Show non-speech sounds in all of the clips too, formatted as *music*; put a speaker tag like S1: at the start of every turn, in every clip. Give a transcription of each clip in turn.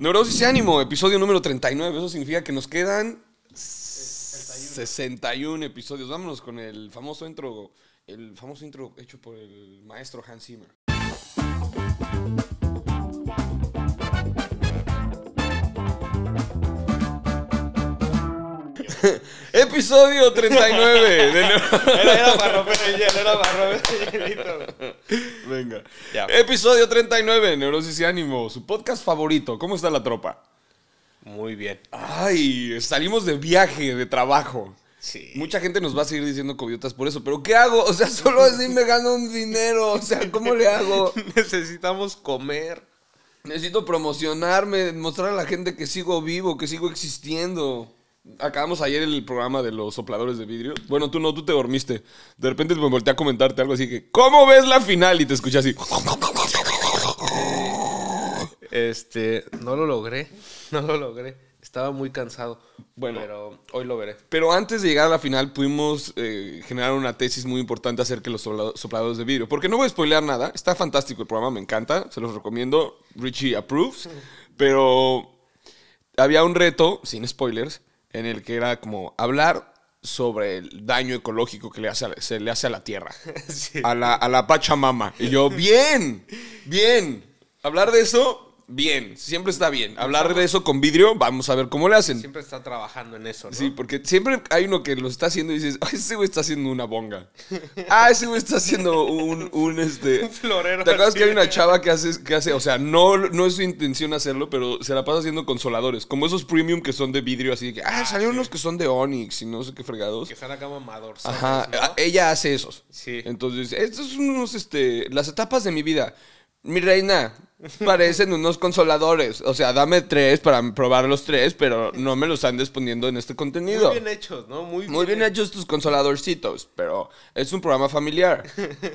S1: Neurosis y Ánimo, episodio número 39. Eso significa que nos quedan 61 episodios. Vámonos con el famoso intro, el famoso intro hecho por el maestro Hans Zimmer. episodio 39. De *laughs* era, para era para Venga. Episodio 39, Neurosis y Ánimo, su podcast favorito. ¿Cómo está la tropa? Muy bien. Ay, salimos de viaje, de trabajo. Sí. Mucha gente nos va a seguir diciendo cobiotas por eso, pero ¿qué hago? O sea, solo así me gano un dinero. O sea, ¿cómo le hago? *laughs* Necesitamos comer. Necesito promocionarme, mostrar a la gente que sigo vivo, que sigo existiendo. Acabamos ayer el programa de los sopladores de vidrio. Bueno, tú no, tú te dormiste. De repente me volteé a comentarte algo así que, ¿cómo ves la final? Y te escuché así. Este, no lo logré. *laughs* No lo logré. Estaba muy cansado. Bueno, pero hoy lo veré. Pero antes de llegar a la final, pudimos eh, generar una tesis muy importante acerca de los sopladores de vidrio. Porque no voy a spoilear nada. Está fantástico el programa, me encanta. Se los recomiendo. Richie approves. Pero había un reto, sin spoilers, en el que era como hablar sobre el daño ecológico que le hace se le hace a la tierra,
S2: *laughs* a, la,
S1: a la Pachamama. Y yo, bien, bien, hablar de eso bien, siempre está bien. Hablar de eso con vidrio, vamos a ver cómo le hacen. Siempre está trabajando en eso, ¿no? Sí, porque siempre hay uno que lo está haciendo y dices, ese güey está haciendo una bonga. Ah, ese güey está haciendo un, un este... *laughs* florero. ¿Te acuerdas que hay una chava que hace, que hace, o sea, no, no es su intención hacerlo, pero se la pasa haciendo consoladores, como esos premium que son de vidrio, así que, ah, ah salen unos que son de Onyx y no sé qué fregados. Que
S2: están acá mamador. Ajá,
S1: ah, ella hace esos. Sí. Entonces, estos son unos, este, las etapas de mi vida. Mi reina, parecen unos consoladores. O sea, dame tres para probar los tres, pero no me los están desponiendo en este contenido. Muy bien hechos, ¿no? Muy bien, Muy hechos tus consoladorcitos, pero es un programa familiar. *laughs*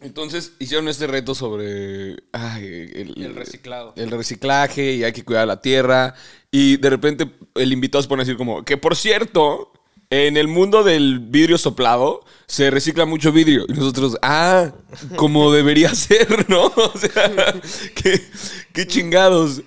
S1: Entonces hicieron este reto sobre el, reciclado. El reciclaje y hay que cuidar la tierra. Y de repente el invitado se pone a decir como, que por cierto, en el mundo del vidrio soplado se recicla mucho vidrio. Y nosotros, ah, como *laughs* debería ser, *laughs* ¿no? O sea, qué, chingados.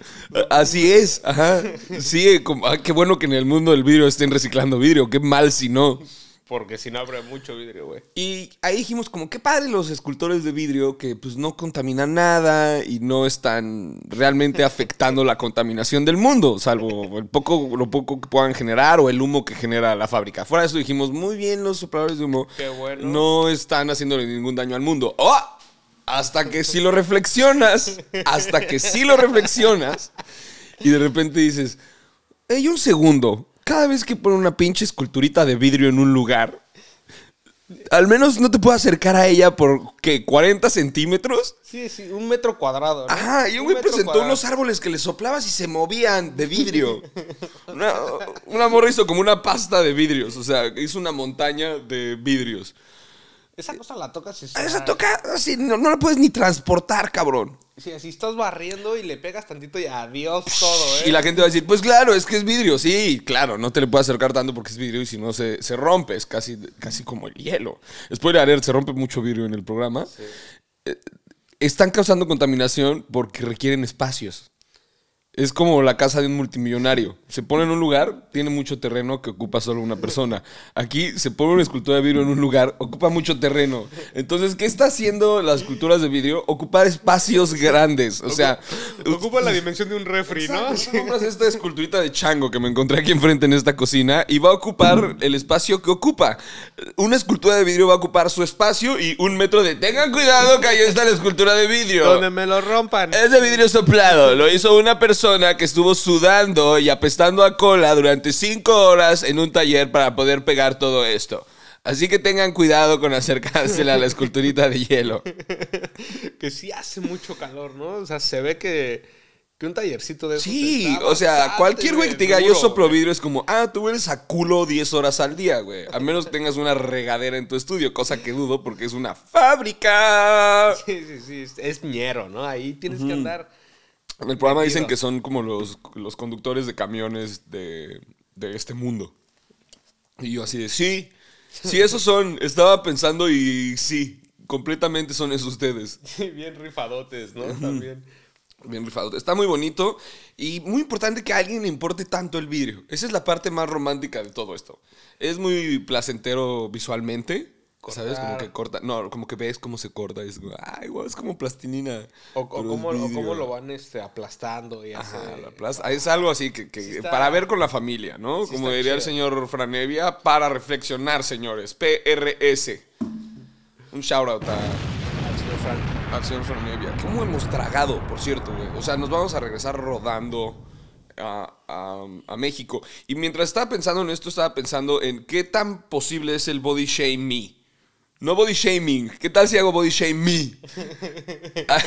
S1: Así es, ajá. Sí, ah, qué bueno que en el mundo del vidrio estén reciclando vidrio. Qué mal si no. Porque si no abre mucho vidrio, güey. Y ahí dijimos como, qué padre los escultores de vidrio que pues no contaminan nada y no están realmente afectando la contaminación del mundo, salvo el poco, lo poco que puedan generar o el humo que genera la fábrica. Fuera de eso dijimos, muy bien los sopladores de humo. No están haciéndole ningún daño al mundo. ¡Oh! Hasta que si lo reflexionas, hasta que sí lo reflexionas y de repente dices, hay un segundo, cada vez que pone una pinche esculturita de vidrio en un lugar, al menos no te puedo acercar a ella por, ¿40 centímetros? Sí, sí, un metro cuadrado. Ajá, y un güey presentó unos árboles que le soplabas y se movían de vidrio. *laughs* una, una, morra hizo como una pasta de vidrios, o sea, hizo una montaña de vidrios. Esa cosa
S2: la tocas Esa toca
S1: así, no la puedes ni transportar, cabrón.
S2: Si estás barriendo y le pegas tantito y adiós todo, ¿eh? Y la
S1: gente va a decir, pues claro, es que es vidrio. Sí, claro, no te le puedes acercar tanto porque es vidrio y si no se, rompe. Es casi, casi como el hielo. Spoiler alert, se rompe mucho vidrio en el programa. Eh, están causando contaminación porque requieren espacios. Es como la casa de un multimillonario. Se pone en un lugar, tiene mucho terreno que ocupa solo una persona. Aquí se pone una escultura de vidrio en un lugar, ocupa mucho terreno. Entonces, ¿qué está haciendo las esculturas de vidrio? Ocupar espacios grandes. O sea. Ocupa la dimensión de un refri, ¿no? esta esculturita de chango que me encontré aquí enfrente en esta cocina y va a ocupar el espacio que ocupa. Una escultura de vidrio va a ocupar su espacio y un metro de. Tengan cuidado que ahí está la escultura de vidrio. Donde me lo rompan. Es de vidrio soplado. Lo hizo una persona que estuvo sudando y apestando a cola durante cinco horas en un taller para poder pegar todo esto. Así que tengan cuidado con acercársela a la *laughs* esculturita de hielo. Que sí hace mucho calor, ¿no? O sea, se ve que, que un tallercito de eso Sí, o sea, cualquier güey que te diga yo soplo vidrio es como, ah, tú eres a culo 10 horas al día, güey. A menos tengas una regadera en tu estudio, cosa que dudo porque es una
S2: fábrica. Sí, sí, sí, es ñero, ¿no? Ahí tienes que andar
S1: en el programa dicen que son como los, conductores de camiones de, este mundo. Y yo así de, sí, sí, *laughs* esos son. Estaba pensando y sí, completamente son esos ustedes. *laughs* Bien rifadotes, ¿no? También. Bien rifadotes. Está muy bonito y muy importante que a alguien le importe tanto el vidrio. Esa es la parte más romántica de todo esto. Es muy placentero visualmente. ¿Sabes? Como que corta. No, como que ves cómo se corta. es como, ay, es como plastilina. O, cómo, lo van este, aplastando ah, Es algo así que, eh, para ver con la familia, ¿no? como diría el señor Franevia, para reflexionar, señores. PRS. Un shout out a al señor Franevia. ¿Cómo hemos tragado, por cierto, güey? O sea, nos vamos a regresar rodando a, a, México. Y mientras estaba pensando en esto, estaba pensando en qué tan posible es el body shame me. No body shaming. ¿Qué tal si hago body me? *laughs* Ah,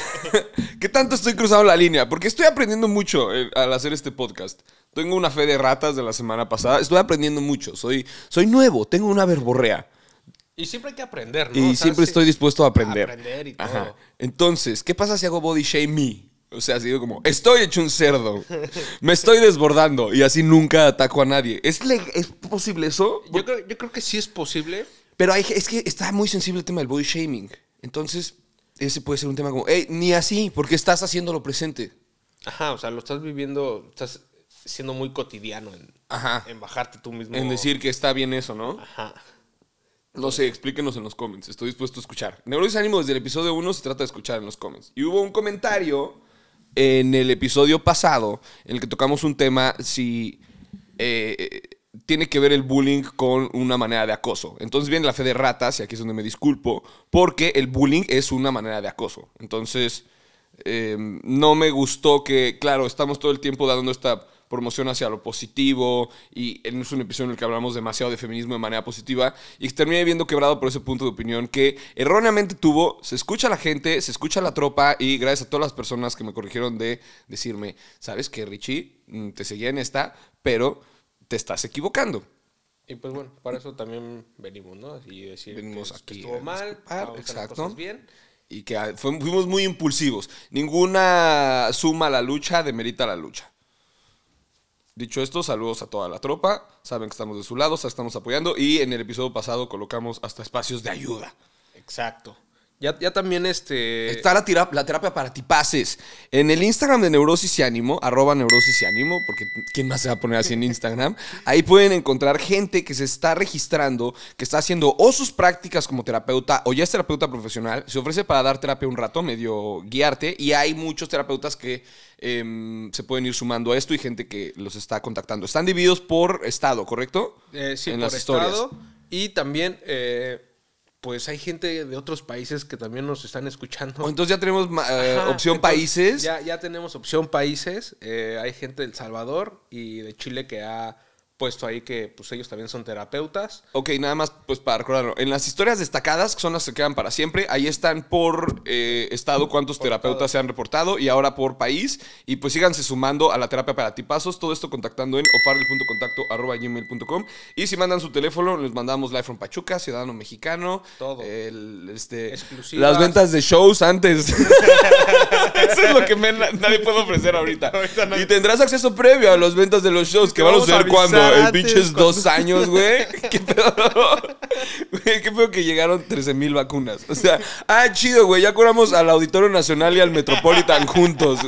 S1: ¿Qué tanto estoy cruzando la línea? Porque estoy aprendiendo mucho eh, al hacer este podcast. Tengo una fe de ratas de la semana pasada. Estoy aprendiendo mucho. Soy, soy nuevo. Tengo una verborrea. Y siempre hay que aprender, ¿no? Y siempre estoy dispuesto a aprender. Entonces, ¿qué pasa si hago body me? O sea, si digo como, estoy hecho un cerdo, me estoy desbordando y así nunca ataco a nadie. ¿Es, ¿es posible eso? Yo creo, yo creo que sí es posible, pero es que está muy sensible el tema del body shaming. Entonces, ese puede ser un tema como, hey, ni así, porque estás haciendo lo presente. Ajá, o sea, lo estás viviendo, estás siendo muy cotidiano en, bajarte tú mismo. En decir que está bien eso, ¿no? Ajá. No sé, explíquenos en los comments. Estoy dispuesto a escuchar. Neurosis desde el episodio 1 se trata de escuchar en los comments. Y hubo un comentario en el episodio pasado en el que tocamos un tema si eh, tiene que ver el bullying con una manera de acoso. Entonces viene la fe de ratas, y aquí es donde me disculpo, porque el bullying es una manera de acoso. Entonces, em, no me gustó que, claro, estamos todo el tiempo dando esta promoción hacia lo positivo y es un episodio en el que hablamos demasiado de feminismo de manera positiva y terminé viendo quebrado por ese punto de opinión que erróneamente tuvo, se escucha la gente, se escucha la tropa y gracias a todas las personas que me corrigieron de decirme, sabes que Richie, mm, te seguía en esta, pero te estás equivocando. Y pues bueno, para eso también venimos, ¿no? Y decir venimos que, aquí, estuvo mal, exacto. bien. Y que ah, fuimos muy impulsivos. Ninguna suma a la lucha demerita la lucha. Dicho esto, saludos a toda la tropa. Saben que estamos de su lado, estamos apoyando. Y en el episodio pasado colocamos hasta espacios de ayuda. Exacto. Ya, también este. Está la, terapia para tipaces. En el Instagram de Neurosis y Ánimo, arroba Neurosis y Ánimo, porque ¿quién más se va a poner así en Instagram? Ahí pueden encontrar gente que se está registrando, que está haciendo o sus prácticas como terapeuta o ya es terapeuta profesional. Se ofrece para dar terapia un rato, medio guiarte. Y hay muchos terapeutas que em, se pueden ir sumando a esto y gente que los está contactando. Están divididos por estado, ¿correcto? Eh, sí, por estado. Y también. Eh, pues hay gente de otros países que también nos están escuchando. Entonces ya tenemos eh, opción países. Ya, ya tenemos opción países. Eh, hay gente del Salvador y de Chile que ha puesto ahí que pues ellos también son terapeutas. Ok, nada más pues para recordarlo. En las historias destacadas, que son las que quedan para siempre, ahí están por eh, estado cuántos terapeutas se han reportado y ahora por país. Y pues síganse sumando a la terapia para tipazos. Todo esto contactando en ofarle.contacto.gmail.com Y si mandan su teléfono, les mandamos live from Pachuca, Ciudadano Mexicano. Todo. El, este, Las ventas de shows antes. *laughs* Eso es lo que nadie puede ofrecer ahorita. Y tendrás acceso previo a las ventas de los shows, que van a ser cuando el pinche es dos *laughs* años, güey. ¿Qué pedo? qué pedo que llegaron 13 mil vacunas. O sea, ah, chido, güey. Ya curamos al Auditorio Nacional y al Metropolitan juntos.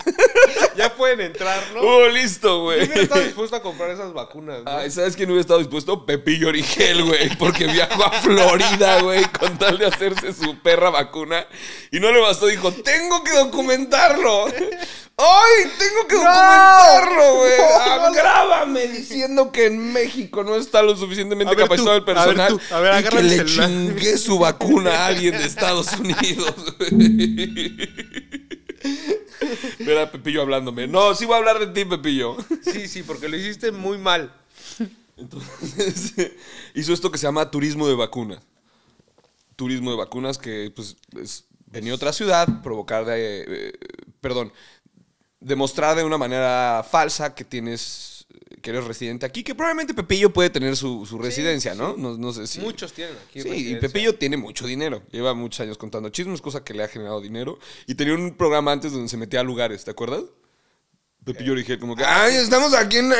S1: *laughs* ya pueden entrar, ¿no? Oh, listo, güey. ¿Quién hubiera estado dispuesto a comprar esas vacunas, güey. Ay, ¿sabes quién hubiera estado dispuesto? Pepillo Origel, güey. Porque viajó a Florida, güey, con tal de hacerse su perra vacuna. Y no le bastó, dijo, tengo que documentarlo. ¡Ay! Tengo que documentarlo, güey. agrábame ah, grábame diciendo que en México no está lo suficientemente capacitado el personal. A ver, y que le chingué su vacuna a alguien de Estados Unidos, güey. Pero *laughs* Pepillo hablándome. No, sí voy a hablar de ti, Pepillo. Sí, sí, porque lo hiciste muy mal. Entonces, *laughs* hizo esto que se llama turismo de vacunas. Turismo de vacunas que, pues, es venir a otra ciudad, provocar de. Eh, perdón, demostrar de una manera falsa que tienes que eres residente aquí, que probablemente Pepillo puede tener su, residencia, ¿no? ¿no? sé si... Muchos tienen aquí. Sí, y Pepillo tiene mucho dinero. Lleva muchos años contando chismes, cosa que le ha generado dinero. Y tenía un programa antes donde se metía a lugares, ¿te acuerdas? Pepillo eh, dije como que, ah, ay,
S2: estamos aquí en,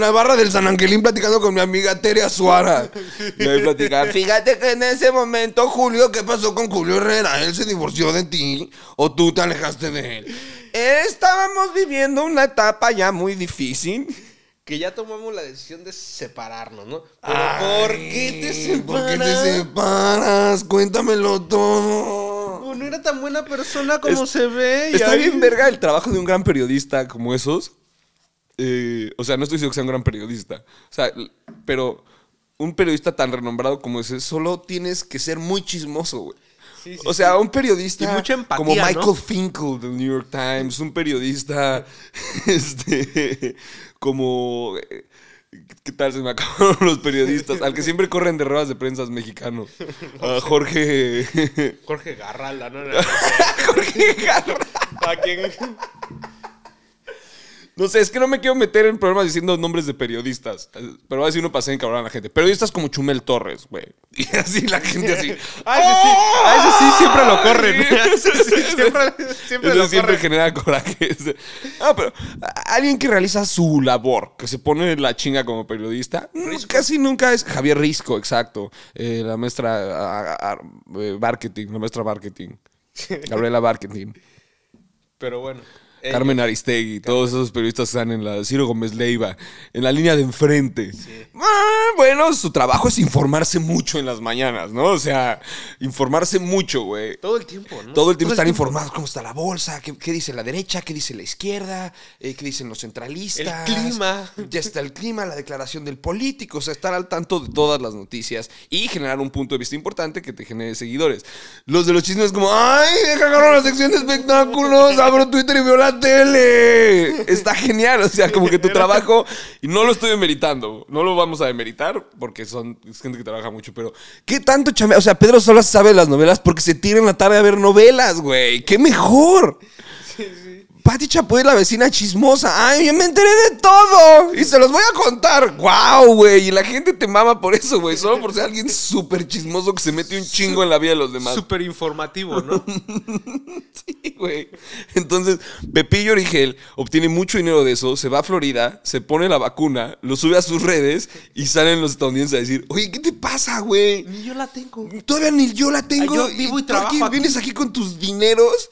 S2: la barra del San Angelín
S1: platicando con mi amiga Teria Suara. *laughs* *laughs* fíjate que en ese momento, Julio, ¿qué pasó con Julio Herrera? ¿Él se divorció de ti o tú te alejaste de él? Estábamos viviendo una etapa ya muy difícil que ya tomamos
S2: la decisión de separarnos, ¿no? ¿por qué te separas? ¿Por qué te separas?
S1: Cuéntamelo todo.
S2: Pues, no era tan buena persona como se ve. Está bien verga
S1: el trabajo de un gran periodista como esos. Eh, o sea, no estoy diciendo que sea un gran periodista. O sea, pero un periodista tan renombrado como ese, solo tienes que ser muy chismoso, güey. o sea, un periodista y mucha empatía, como Michael ¿no? Finkel del New York Times, un periodista *laughs* este, como... Eh, ¿Qué tal se me *laughs* acabaron los periodistas? Al que siempre corren de ruedas de prensas mexicanos. *laughs* Jorge... Jorge
S2: Garralda, ¿no? *laughs* Jorge Garralda. ¿A quién?
S1: No sé, es que no me quiero meter en problemas diciendo nombres de periodistas. Eh, pero a así uno pasa en cabrón a la gente. Periodistas como Chumel Torres, güey. *laughs* Y así la gente así.
S2: a, *laughs* ah,
S1: ese sí, ¡Oh! a ese sí siempre lo corren. *laughs* Sí,
S2: siempre siempre, lo siempre
S1: genera coraje. Ah, pero alguien que realiza su labor, que se pone en la chinga como periodista, mm, casi nunca es Javier Risco, exacto. Eh, la maestra eh, marketing, la maestra marketing. Gabriela Marketing. Pero bueno. Carmen Aristegui, todos esos periodistas están en la Ciro Gómez Leiva, en la línea de enfrente. ¡Ah! bueno, su trabajo es informarse mucho en las mañanas, ¿no? O sea, informarse mucho, güey. Todo el tiempo, ¿no? Todo el tiempo estar informados
S2: cómo está la bolsa, qué, dice la derecha, qué
S1: dice la izquierda, eh, qué dicen los centralistas. El clima. Ya está el clima, la declaración del político, o sea, estar al tanto de todas las noticias y generar un punto de vista importante que te genere seguidores. Los de los chismes como, ¡ay, dejaron la sección de espectáculos! ¡Abro Twitter y veo la tele! Está genial, o sea, como que tu trabajo, y no lo estoy demeritando, no lo vamos a demeritar porque son gente que trabaja mucho, pero ¿qué tanto chame? O sea, Pedro Solas sabe las novelas porque se tira en la tarde a ver novelas, güey. ¡Qué mejor!
S2: Pati Chapoy es la vecina chismosa. Ay, yo me enteré de todo. Y se los voy a contar. ¡Wow,
S1: güey! Y la gente te mama por eso, güey. Solo por ser alguien súper chismoso que se mete un chingo en la vida de los demás. Súper informativo, ¿no? *laughs* sí, güey. Entonces, Pepillo Origel obtiene mucho dinero de eso, se va a Florida, se pone la vacuna, lo sube a sus redes y salen los estadounidenses a decir, oye, ¿qué te
S2: pasa, güey? Ni yo la tengo. Todavía ni yo la tengo. yo vivo y, trabajo aquí, Vienes aquí con tus dineros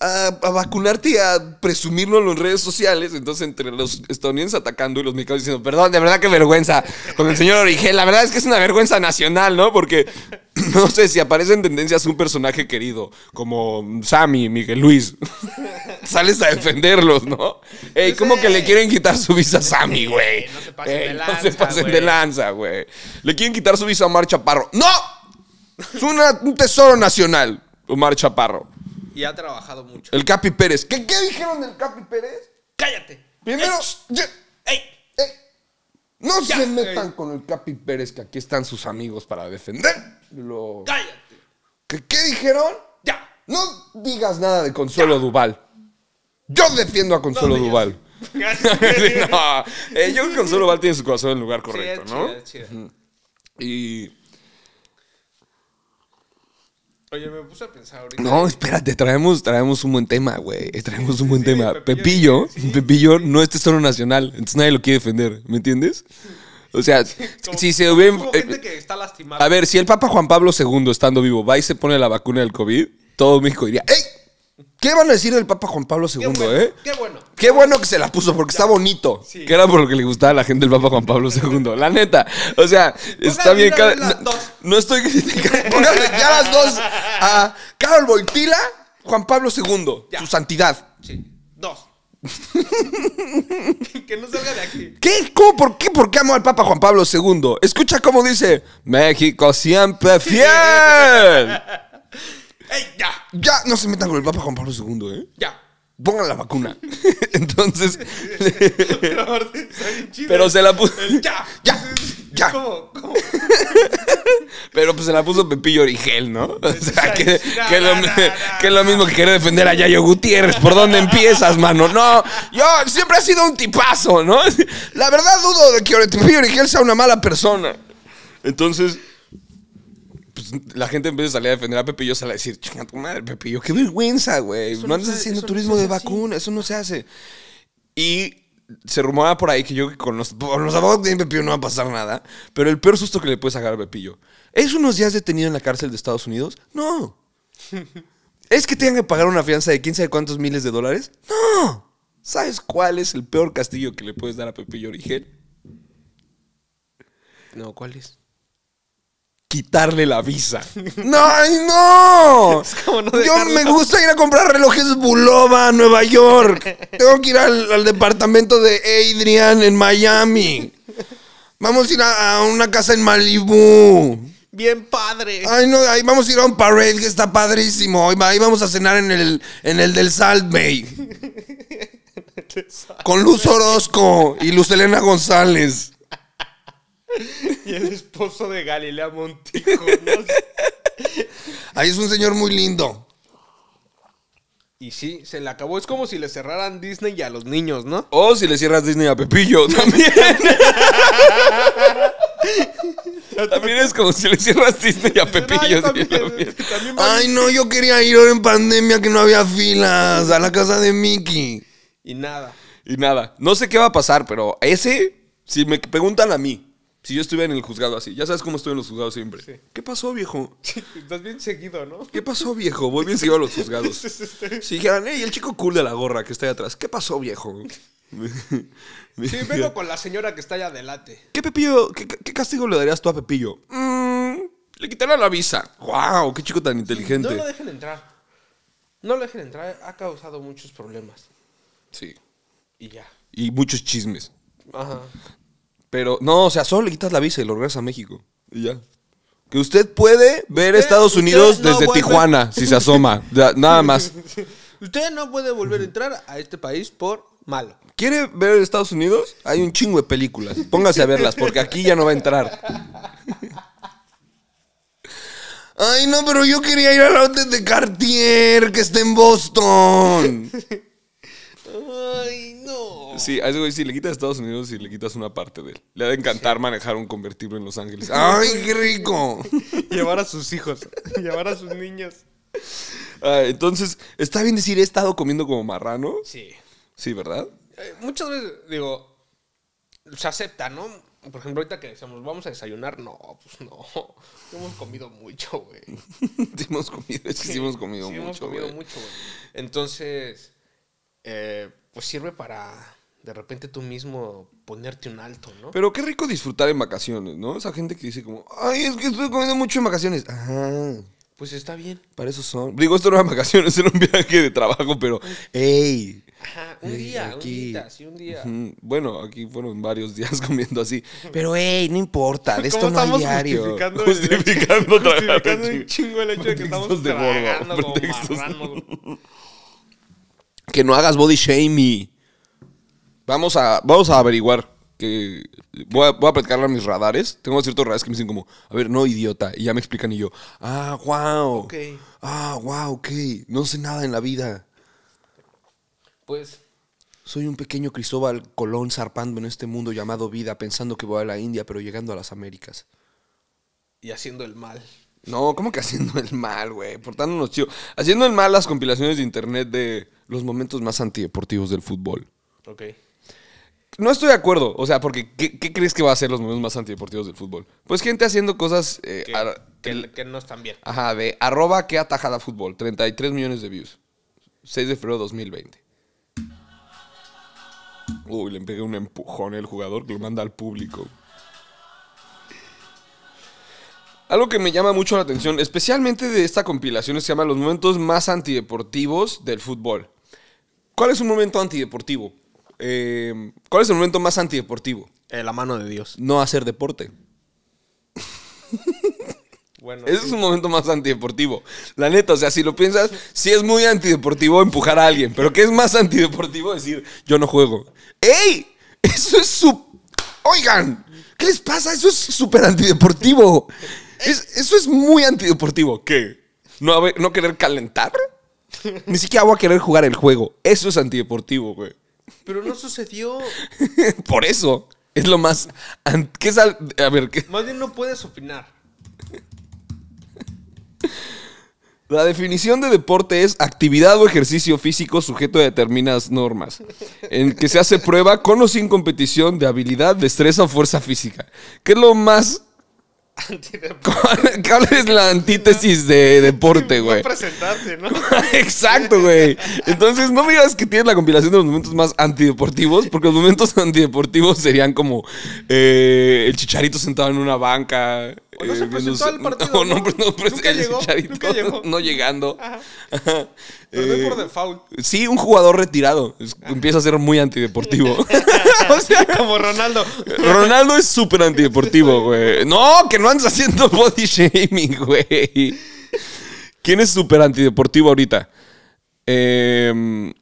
S2: a, a vacunarte y a
S1: presumirlo en las redes sociales. Entonces, entre los estadounidenses atacando y los mexicanos diciendo, perdón, de verdad qué vergüenza con el señor Origel. La verdad es que es una vergüenza nacional, ¿no? Porque *clears throat* no sé si aparece en tendencias un personaje querido, como Sammy, Miguel Luis. *laughs* Sales a defenderlos, ¿no? Ey, pues ¿cómo que le quieren quitar su visa a Sammy, güey? No se pasen, de, lanza, güey. Le quieren quitar su visa a Omar Chaparro. ¡No! Es un tesoro nacional, Omar Chaparro.
S2: Y ha trabajado mucho.
S1: El Capi Pérez. ¿Qué,
S2: dijeron
S1: del Capi Pérez? ¡Cállate! Primero, ey, no se metan con el Capi Pérez, que aquí están sus amigos para defenderlo. ¡Cállate! ¿Qué, dijeron? ¡Ya! No digas nada de Consuelo Duval. Yo defiendo a Consuelo duval. Duval. *laughs* *laughs* no, eh, Consuelo Duval tiene su corazón en el lugar correcto, ¿no? Y Oye, me puse a pensar ahorita. No, espérate, traemos, traemos un buen tema, güey. Traemos un buen tema. Pepillo, Pepillo, no es tesoro nacional, entonces nadie lo quiere defender, ¿me entiendes? O sea, si se hubiera... Eh, que está A ver, si el Papa Juan Pablo II, estando vivo, va y se pone la vacuna del COVID, todo México diría, ¡Ey! ¿Qué van a decir del Papa Juan Pablo II, eh? Qué bueno. Qué bueno que se la puso porque está bonito. Que era por lo que le gustaba a la gente el Papa Juan Pablo II. *laughs* La neta. O sea, está bien. No, estoy criticando. *laughs* ya las dos a Carol Boitila, Juan Pablo II. Su santidad. Sí. Dos. *laughs* que no salga de aquí. ¿Qué? ¿Cómo? ¿Por qué? ¿Por qué amo al Papa Juan Pablo II? Escucha cómo dice: México siempre fiel. ¡Ey, ya! Ya, no se metan con el Papa Juan Pablo II, ¿eh? Ya pongan la vacuna. *laughs* Entonces. *laughs* pero, se la puso. ya, ya, ya. pero pues se la puso Pepillo Origel, ¿no? O sea, que, que es lo mismo que querer defender a Yayo Gutiérrez. ¿Por dónde empiezas, mano? No, yo siempre he sido un tipazo, ¿no? La verdad dudo de que Pepillo Origel sea una mala persona. Entonces. Pues, la gente empieza a salir a defender a Pepillo, sale a decir, chinga tu madre, Pepillo, qué vergüenza, güey. No andas haciendo turismo de vacuna, eso no se hace. Y se rumoraba por ahí que yo con los, abogados de Pepillo no va a pasar nada, pero el peor susto que le puedes sacar a Pepillo, ¿es unos días detenido en la cárcel de Estados Unidos? No. *laughs* ¿Es que tengan que pagar una fianza de 15 de cuántos miles de dólares?
S2: No.
S1: ¿Sabes cuál es el peor castillo que le puedes dar a Pepillo Origen? No, ¿cuál es? quitarle la visa. *laughs* ¡No! ¡Ay, no! Yo me gusta ir a comprar relojes Bulova Nueva York.
S2: Tengo que ir al, departamento de Adrian en Miami. Vamos a ir a, una casa en Malibu. Bien padre. Ay, no, ahí vamos a ir a un parade que está padrísimo. Ahí vamos a cenar en el, en el del Salt Bay. *laughs* Con Luz Orozco y Luz Elena González.
S1: *laughs* Y el esposo de Galilea Montico *laughs* Ahí es un señor muy lindo. Y sí, se le acabó. Es como si le cerraran Disney y a los niños, ¿no? O si le cierras Disney a Pepillo *laughs* también. también es como si le cierras Disney a Pepillo.
S2: Ay, no, yo quería ir en pandemia que no había
S1: filas a la casa de
S2: Mickey.
S1: Y nada. Y nada. No sé qué va a pasar, pero ese, si me preguntan a mí, si yo estuviera en el juzgado así, ya sabes cómo estoy en los juzgados siempre. ¿Qué pasó, viejo? estás bien seguido, ¿no? ¿Qué pasó, viejo? Voy bien seguido a los juzgados. *laughs* si dijeran, hey, el chico cool de la gorra que está ahí atrás, ¿qué pasó, viejo? *laughs* sí, vengo con la señora que está allá adelante. ¿Qué, Pepillo, qué, castigo le darías tú a Pepillo? Mm, le quitaron la visa. ¡Wow! ¡Qué chico tan inteligente! No lo dejen entrar. No lo dejen entrar. Ha causado muchos problemas. Sí. Y ya. Y muchos chismes. Ajá. Pero, no, o sea, solo le quitas la visa y lo regresas a México. Y ya. Que usted puede ver Estados Unidos desde Tijuana, si se asoma. *laughs* nada más.
S2: Usted no puede volver a entrar a este país por malo.
S1: ¿Quiere ver Estados Unidos? Hay un chingo de películas. Póngase a verlas, porque aquí ya no va a entrar. Ay, no, pero yo quería ir a la orden de Cartier, que está en Boston. Ay, no. Sí, a ese güey, si le quitas Estados Unidos y le quitas una parte de él. Le ha de encantar manejar un convertible en Los Ángeles. ¡Ay, qué rico! *laughs* llevar a sus hijos, llevar a sus niños. Ah, entonces, ¿está bien decir he estado comiendo como marrano? Sí. Sí, ¿verdad? Eh, muchas veces, digo, se acepta, ¿no? Por ejemplo, ahorita que decíamos, vamos a desayunar, no, pues no. *laughs* Hemos comido mucho, güey. *laughs* hemos comido, hemos comido mucho. Hemos comido mucho, güey. Entonces, eh, pues sirve para de repente tú mismo ponerte un alto, ¿no? Pero qué rico disfrutar en vacaciones, ¿no? Esa gente que dice como, ay, es que estoy comiendo mucho en vacaciones. Ajá. Pues está bien. Para eso son. Digo, esto no era vacaciones, *laughs* era un viaje de trabajo, pero, ¡ey! Ajá, un día, un día, sí, un día. Bueno, aquí fueron varios días *laughs* comiendo así. Pero, ¡ey! No importa, de esto no hay diario. Justificando, justificando, justificando un chingo el hecho de que estamos de que no hagas body shaming. Vamos a, vamos a averiguar. Que voy a, voy a mis radares. Tengo ciertos radares que me dicen como, a ver, no, idiota. Y ya me explican y yo, ah, wow. Ah, wow, ok. No sé nada en la vida. Pues soy un pequeño Cristóbal Colón zarpando en este mundo llamado vida, pensando que voy a la India, pero llegando a las Américas. Y haciendo el mal. No, ¿cómo que haciendo el mal, güey? Portándonos chido. Haciendo el mal las compilaciones de internet de los momentos más antideportivos del fútbol. Ok. No estoy de acuerdo, o sea, porque ¿qué, crees que va a ser los momentos más antideportivos del fútbol? Pues gente haciendo cosas... Eh, que, no están bien. Ajá, de arroba que atajada fútbol, 33 millones de views, 6 de febrero de 2020. Uy, le pegué un empujón el jugador que lo manda al público. Algo que me llama mucho la atención, especialmente de esta compilación, se llama Los momentos más antideportivos del fútbol. ¿Cuál es un momento antideportivo? Eh, ¿Cuál es el momento más antideportivo? Eh, la mano de Dios. No hacer deporte. Bueno, Ese es un momento más antideportivo. La neta, o sea, si lo piensas, sí es muy antideportivo empujar a alguien, pero ¿qué es más antideportivo decir, yo no juego? ¡Ey! Eso es su... Oigan, ¿qué les pasa? Eso es súper antideportivo. eso es muy antideportivo. ¿Qué? ¿No, ¿No querer calentar? Ni siquiera voy a querer jugar el juego. Eso es antideportivo, güey.
S2: Pero no sucedió.
S1: *laughs* Por eso. Es lo más. ¿Qué es A ver, ¿qué? Más bien no puedes opinar. La definición de deporte es actividad o ejercicio físico sujeto a determinadas normas, en que se hace prueba con o sin competición de habilidad, destreza o fuerza física. ¿Qué es lo más ¿Cuál, es la antítesis de deporte, güey?
S2: presentarte, ¿no?
S1: *laughs* Exacto, güey. Entonces, no me digas que tienes la compilación de los momentos más antideportivos, porque los momentos *laughs* antideportivos serían como eh, el chicharito sentado en una banca, no se presentó al nunca llegó, No llegando. por eh, default. Sí, un jugador retirado. Empieza a ser muy antideportivo. *laughs* o sea, como Ronaldo. *laughs* Ronaldo es súper antideportivo, güey. No, que no andas haciendo body shaming, güey. ¿Quién es súper antideportivo ahorita? Eh,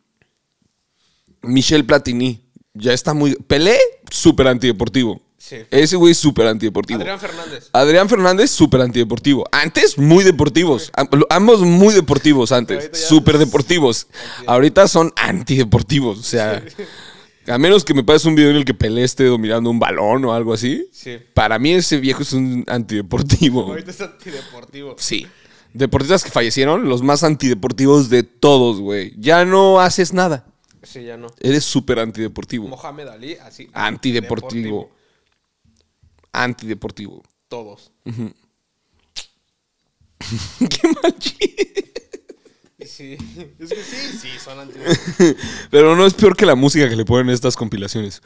S1: Michel Platini. Ya está muy. Pelé, súper antideportivo. Ese güey es súper antideportivo. Adrián Fernández. Adrián Fernández, súper antideportivo. Antes, muy deportivos. ambos muy deportivos antes. Súper deportivos. Ahorita son antideportivos. O sea, a menos que me pases un video en el que Pelé o mirando un balón o algo así. Para mí ese viejo es un antideportivo. Ahorita es antideportivo. Sí. Deportistas que fallecieron, los más antideportivos de todos, güey. Ya no haces nada. Sí, ya no. Eres súper antideportivo. Mohamed Ali, así. Antideportivo antideportivo. Todos. *laughs* Qué mal Sí, es que sí, sí, son antideportivos. Pero no es peor que la música que le ponen en estas compilaciones.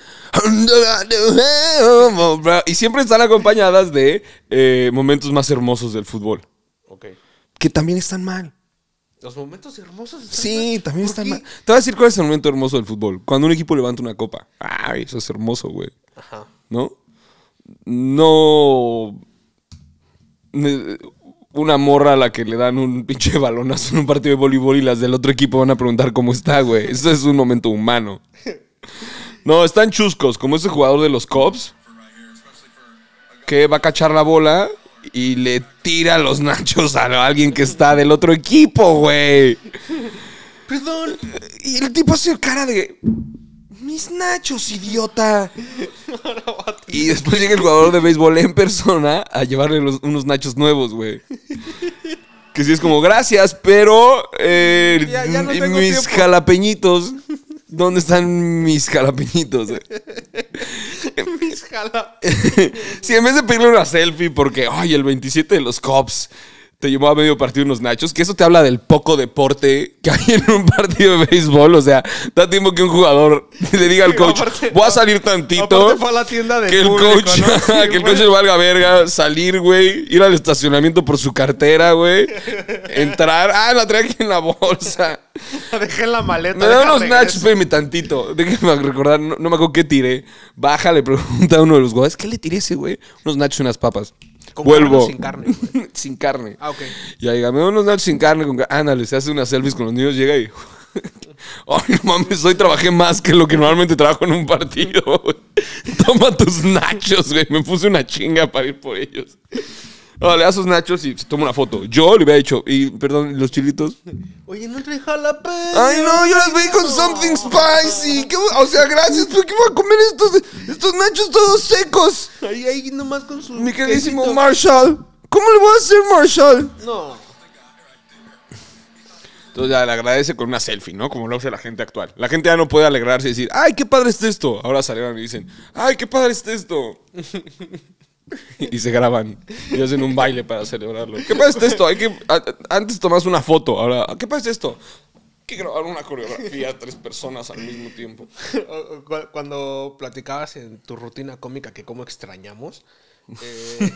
S1: Y siempre están acompañadas de eh, momentos más hermosos del fútbol. Ok. Que también están mal. Los momentos hermosos. Están sí, también están mal. Te voy a decir cuál es el momento hermoso del fútbol. Cuando un equipo levanta una copa. Ay, eso es hermoso, güey. Ajá. ¿No? no una morra a la que le dan un pinche balonazo en un partido de voleibol y las del otro equipo van a preguntar cómo está, güey. Eso es un momento humano. No, están chuscos, como ese jugador de los Cubs que va a cachar la bola y le tira los nachos a alguien que está del otro equipo, güey. Perdón. Y el tipo hace cara de.
S2: Mis nachos, idiota.
S1: *laughs* y después llega el jugador de béisbol en persona a llevarle unos nachos nuevos, güey. Que sí es como, gracias, pero eh, mis jalapeñitos. ¿Dónde están mis jalapeñitos?
S2: si *laughs* mis jalapeñitos.
S1: *laughs* sí, en vez de pedirle una selfie porque, ay, el 27 de los cops te llevó a medio partido unos nachos, que eso te habla del poco deporte que hay en un partido de béisbol. O sea, da tiempo que un jugador *laughs* le diga al coach, voy a salir tantito. la tienda de que, el coach, *laughs* que el coach le valga verga, salir, güey, ir al estacionamiento por su cartera, güey, entrar. Ah, la trae aquí en la bolsa. La dejé en la maleta. Me da unos nachos, espérame tantito. Déjame recordar, no, me acuerdo qué tiré. Baja, le pregunta a uno de los goles, ¿qué le tiré ese, güey? Unos nachos y unas papas vuelvo. Sin carne. *laughs* sin carne. Ah, ok. Y ahí unos nachos sin carne. Con... Ándale, se hace una selfie con los niños, llega y. *laughs* Ay, no mames, hoy trabajé más que lo que normalmente trabajo en un partido. *laughs* Toma tus nachos, güey. Me puse una chinga para ir por ellos le da sus nachos y se toma una foto. Yo le hubiera dicho, y perdón, los chilitos.
S2: Oye, no trae jalapeño. Ay, no, yo las veí con something spicy. o sea, gracias, pero ¿qué voy a comer estos, estos nachos todos secos? Ahí, ahí nomás con su. Mi queridísimo Marshall. ¿Cómo le voy a hacer, Marshall? No.
S1: Entonces ya le agradece con una selfie, ¿no? Como lo hace la gente actual. La gente ya no puede alegrarse y decir, ¡ay, qué padre es esto! Ahora salieron y dicen, ¡ay, qué padre es esto! *laughs* y se graban y hacen un baile para celebrarlo. ¿Qué pasa esto? Hay que, antes tomas una foto, ahora, ¿qué pasa esto? Hay que grabar una coreografía *laughs* tres personas al mismo tiempo. Cuando platicabas en tu rutina cómica que cómo extrañamos, eh...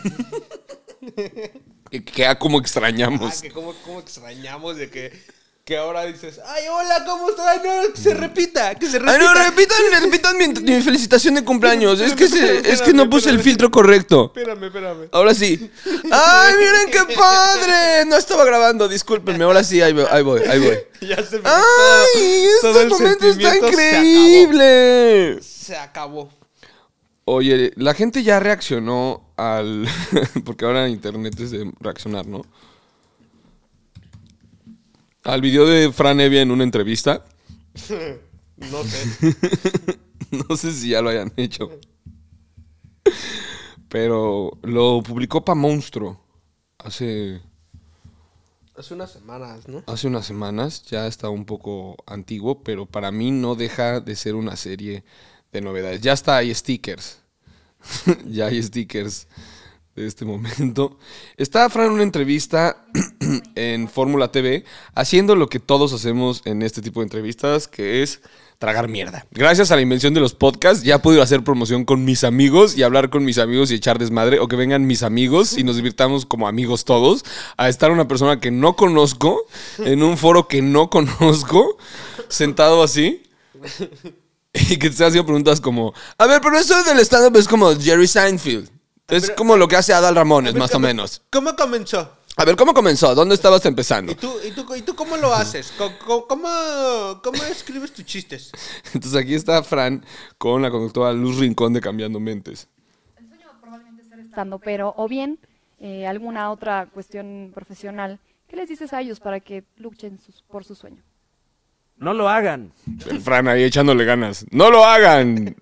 S1: *laughs* que, ah, como extrañamos. Ah, que cómo
S2: extrañamos de que que ahora dices, ay, hola, ¿cómo estás? Ay, no, que se repita, que se
S1: repita. Ay, no, repitan, repitan mi, felicitación de cumpleaños. es que, es que no puse el filtro correcto. Espérame, espérame. Ahora sí. ¡Ay, miren qué padre! No estaba grabando, discúlpenme. Ahora sí, ahí voy, ahí voy. *laughs* Ya se me ¡Ay! este momento está increíble. Se acabó. se acabó. Oye, la gente ya reaccionó al. *laughs* porque ahora internet es de reaccionar, ¿no? Al video de Fran Evia en una entrevista. *laughs* no sé. *laughs* no sé si ya lo hayan hecho. Pero lo publicó pa' Monstruo. Hace. Hace unas semanas, ¿no? Hace unas semanas. Ya está un poco antiguo, pero para mí no deja de ser una serie de novedades. Ya está, hay stickers. *laughs* ya hay stickers de este momento. Está Fran en una entrevista *clears throat* en Fórmula TV haciendo lo que todos hacemos en este tipo de entrevistas, que es tragar mierda. Gracias a la invención de los podcasts ya he podido hacer promoción con mis amigos y hablar con mis amigos y echar desmadre o que vengan mis amigos y nos divirtamos como amigos todos a estar una persona que no conozco en un foro que no conozco sentado así *laughs* y que te estás haciendo preguntas como, a ver, pero eso del stand-up es como Jerry Seinfeld. Es como lo que hace Adal Ramones, más o menos.
S2: ¿Cómo comenzó?
S1: A ver, ¿cómo comenzó? ¿Dónde estabas empezando? ¿Y
S2: tú, tú, tú cómo lo haces? ¿Cómo, ¿Cómo, escribes tus chistes?
S1: Entonces aquí está Fran con la conductora Luz Rincón de Cambiando Mentes. El sueño probablemente estar estando, pero o bien eh, alguna otra cuestión profesional. ¿Qué les dices a ellos para que luchen por su sueño? No lo hagan. El Fran ahí echándole ganas. No lo hagan.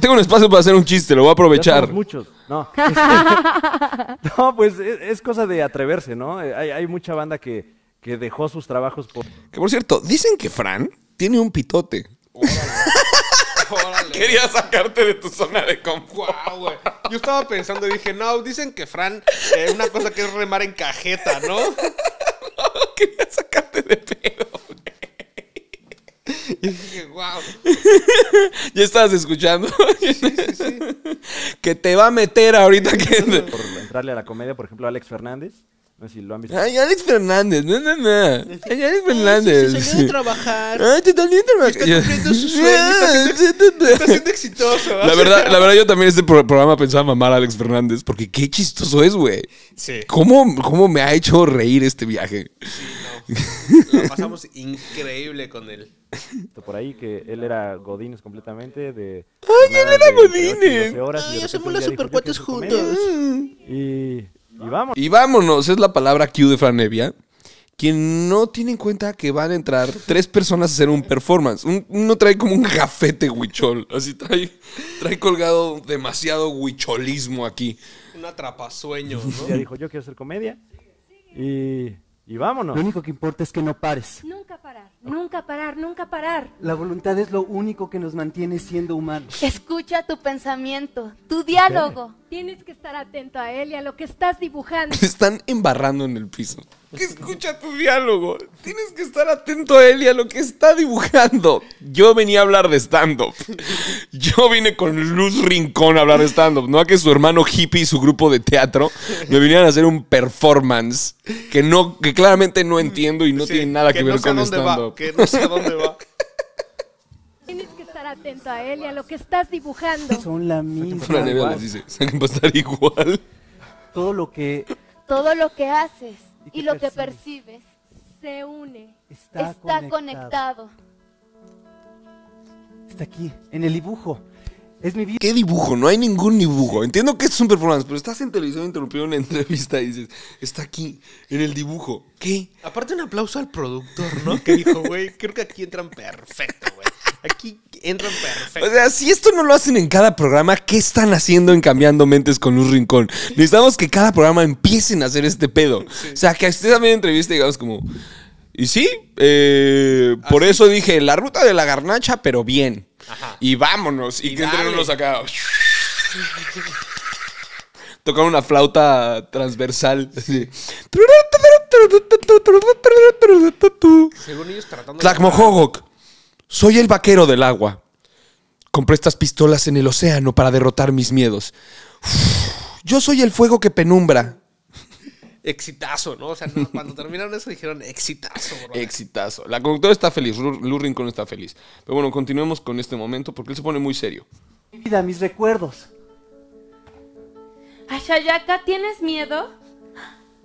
S1: Tengo un espacio para hacer un chiste, lo voy a aprovechar. muchos, no. *laughs* *laughs* no, pues es, cosa de atreverse, ¿no? Eh, hay, mucha banda que, dejó sus trabajos por... Que por cierto, dicen que Fran tiene un pitote. *laughs* Quería sacarte de tu zona de confort. Yo estaba pensando y dije, no, dicen que Fran, Es eh, una cosa que es remar en cajeta, ¿no? quería sacarte de wow. *laughs* ya estabas escuchando. Sí, sí, que te va a meter ahorita que. Por entrarle a la comedia, por ejemplo, Alex Fernández. No sé si lo han visto. Ay, Alex Fernández, no, no, Ay, Alex Fernández. Sí, se a
S2: trabajar.
S1: Ay, te también Está cumpliendo Está siendo, exitoso. La verdad, la verdad, yo también este programa pensaba mamar a Alex Fernández. Porque qué chistoso es, güey. Sí. ¿Cómo, ¿Cómo me ha hecho reír este viaje? Sí, no. Lo pasamos
S2: increíble
S1: con él. *laughs* por ahí que él era Godines completamente de... ¡Ay, él era Godines! Ay, hacemos las
S2: supercuates juntos.
S1: Y, y vamos. Y vámonos, es la palabra Q de FranEvia. quien no tiene en cuenta que van a entrar tres personas a hacer un performance. uno trae como un gafete huichol. Así trae, trae colgado demasiado huicholismo aquí. Un atrapasueño, ¿no? Ya dijo, yo quiero hacer comedia. Y
S2: y vámonos. Lo único que importa es que no pares. Nunca parar, nunca parar, nunca parar. La voluntad es lo único que nos mantiene siendo humanos. Escucha tu pensamiento, tu diálogo. Tienes que estar atento a él y a lo que estás dibujando. *laughs*
S1: están embarrando en el piso. *laughs* que escucha tu diálogo. Tienes que estar atento a él y a lo que está dibujando. Yo venía a hablar de stand-up. *laughs* Yo vine con Luz Rincón a hablar de stand-up. No a que su hermano hippie y su grupo de teatro me vinieran a hacer un performance que, no, que claramente no entiendo y no tiene nada que, ver con stand-up. Que no sé a dónde va.
S2: *laughs* Tienes que estar atento a él y a lo que estás dibujando. Son la misma. dice,
S1: igual. Todo lo que...
S2: Todo lo que haces y, lo que percibes se une, está, conectado. Está aquí, en el dibujo. ¿Qué dibujo? No hay ningún dibujo. Entiendo
S1: que es un performance, pero estás en televisión interrumpiendo una *laughs* entrevista y dices, está aquí, en el dibujo. ¿Qué? Aparte, un aplauso al productor, ¿no? Que dijo, güey, creo que aquí entran perfecto, güey.
S2: Aquí entran
S1: perfecto. O sea, si esto no lo hacen en cada programa, ¿qué están haciendo en Cambiando Mentes con un Rincón? Necesitamos que cada programa empiecen a hacer este pedo. O sea, que a usted también entrevista digamos como... Y sí, eh, por eso dije, la ruta de la garnacha, pero bien. Y vámonos. Y, que acá. Tocar una flauta transversal. Según ellos tratando soy el vaquero del agua. Compré estas pistolas en el océano para derrotar mis miedos. Yo soy el fuego que penumbra exitazo, ¿no? O sea, cuando terminaron eso dijeron exitazo, Exitazo. La conductora está feliz, Lou Rincón está feliz. Pero bueno, continuemos con este momento porque él se pone muy serio.
S2: Mi vida, mis recuerdos.
S1: Ashayaka, ¿tienes miedo?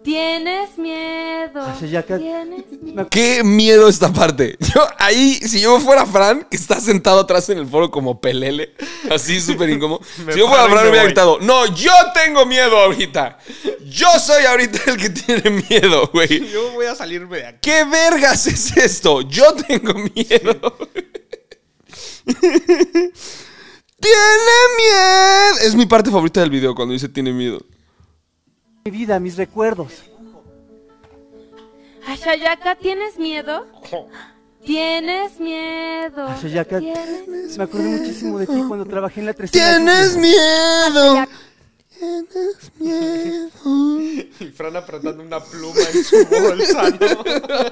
S1: Tienes miedo. Qué miedo esta parte. *laughs* Yo ahí, si yo fuera Fran, que está sentado atrás en el foro como pelele, así súper incómodo. *laughs* si yo fuera Fran, me hubiera gritado, no, yo tengo miedo ahorita. Yo soy ahorita el que tiene miedo, güey. *laughs* Yo
S2: voy a salirme de aquí.
S1: ¿Qué vergas es esto? Yo tengo miedo. tiene
S2: miedo.
S1: Es mi parte favorita del video cuando dice tiene miedo vida, mis recuerdos. Ashayaka, ¿tienes miedo? Tienes miedo. Ashayaka,
S2: me acuerdo muchísimo de ti cuando trabajé en la tres. ¡Tienes miedo! tienes miedo. *laughs*
S1: Y Fran apretando una
S2: pluma en su bolsa,